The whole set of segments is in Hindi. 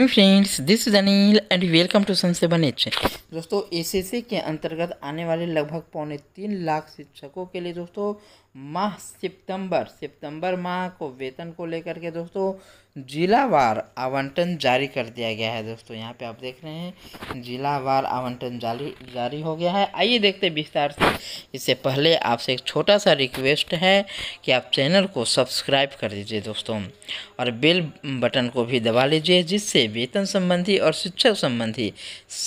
hello friends this is Anil and welcome to sun seven H दोस्तों एसएससी के अंतर्गत आने वाले लगभग पौने तीन लाख शिक्षकों के लिए दोस्तों माह सितंबर सितंबर माह को वेतन को लेकर के दोस्तों जिलावार आवंटन जारी कर दिया गया है दोस्तों यहाँ पे आप देख रहे हैं जिलावार आवंटन जारी जारी हो गया है आइए देखते विस्तार से इससे पहले आपसे एक छोटा सा रिक्वेस्ट है कि आप चैनल को सब्सक्राइब कर दीजिए दोस्तों और बेल बटन को भी दबा लीजिए जिससे वेतन संबंधी और शिक्षक संबंधी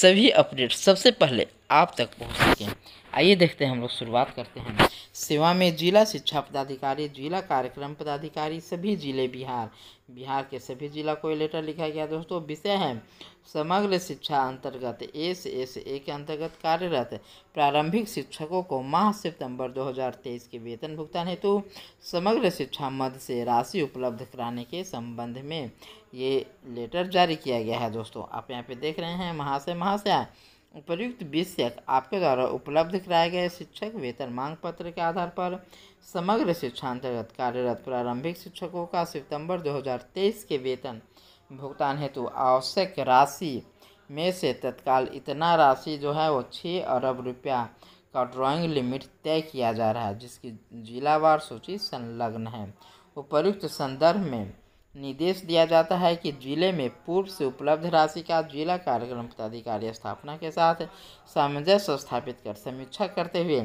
सभी अपडेट सबसे पहले आप तक पहुँच सकें आइए देखते हैं हम लोग शुरुआत करते हैं सेवा में जिला शिक्षा पदाधिकारी जिला कार्यक्रम पदाधिकारी सभी जिले बिहार बिहार के सभी जिला को लेटर लिखा गया दोस्तों विषय है समग्र शिक्षा अंतर्गत एस एस ए के अंतर्गत कार्यरत प्रारंभिक शिक्षकों को माह सितंबर 2023 के वेतन भुगतान हेतु समग्र शिक्षा मद से राशि उपलब्ध कराने के संबंध में ये लेटर जारी किया गया है दोस्तों आप यहाँ पे देख रहे हैं महाशय महाशय उपयुक्त विषयक आपके द्वारा उपलब्ध कराए गए शिक्षक वेतन मांग पत्र के आधार पर समग्र शिक्षांतर्गत कार्यरत प्रारंभिक शिक्षकों का सितंबर 2023 के वेतन भुगतान हेतु आवश्यक राशि में से तत्काल इतना राशि जो है वो छः अरब रुपया का ड्राइंग लिमिट तय किया जा रहा है जिसकी जिलावार सूची संलग्न है उपयुक्त संदर्भ में निर्देश दिया जाता है कि जिले में पूर्व से उपलब्ध राशि का जिला कार्यक्रम पदाधिकारी स्थापना के साथ सामंजस्य स्थापित कर समीक्षा करते हुए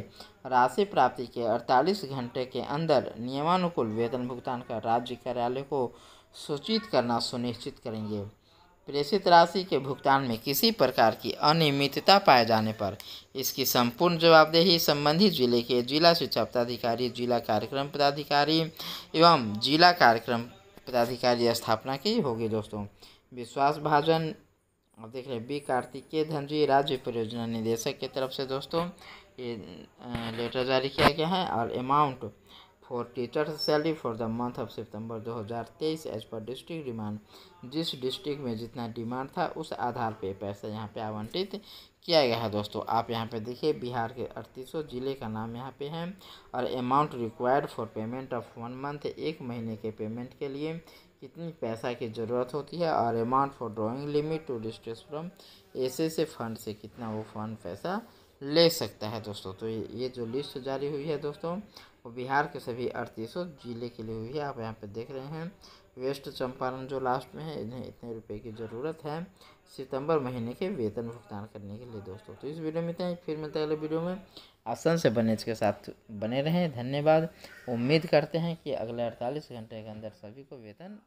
राशि प्राप्ति के 48 घंटे के अंदर नियमानुकूल वेतन भुगतान का राज्य कार्यालय को सूचित करना सुनिश्चित करेंगे प्रेषित राशि के भुगतान में किसी प्रकार की अनियमितता पाए जाने पर इसकी संपूर्ण जवाबदेही संबंधित जिले के जिला शिक्षा पदाधिकारी जिला कार्यक्रम पदाधिकारी एवं जिला कार्यक्रम पदाधिकारी स्थापना की होगी दोस्तों विश्वास भाजन अब देख रहे बी कार्तिकेय धनजी राज्य परियोजना निदेशक की तरफ से दोस्तों ये लेटर जारी किया गया है और amount for teachers salary for the month of September 2023 as per district demand जिस डिस्ट्रिक्ट में जितना डिमांड था उस आधार पे पैसा यहाँ पे आवंटित किया गया है दोस्तों आप यहाँ पे देखिए बिहार के अड़तीसों ज़िले का नाम यहाँ पे है और amount required for payment of one month एक महीने के पेमेंट के लिए कितनी पैसा की ज़रूरत होती है और amount for drawing limit to distress from ऐसे से फंड से कितना वो फंड पैसा ले सकता है दोस्तों तो ये जो लिस्ट जारी हुई है दोस्तों वो बिहार के सभी अड़तीसों जिले के लिए हुई है आप यहाँ पे देख रहे हैं वेस्ट चंपारण जो लास्ट में है इन्हें इतने रुपए की ज़रूरत है सितंबर महीने के वेतन भुगतान करने के लिए दोस्तों तो इस वीडियो में इतना फिर मिलते हैं अगले वीडियो में आसन से बने के साथ बने रहें धन्यवाद उम्मीद करते हैं कि अगले अड़तालीस घंटे के अंदर सभी को वेतन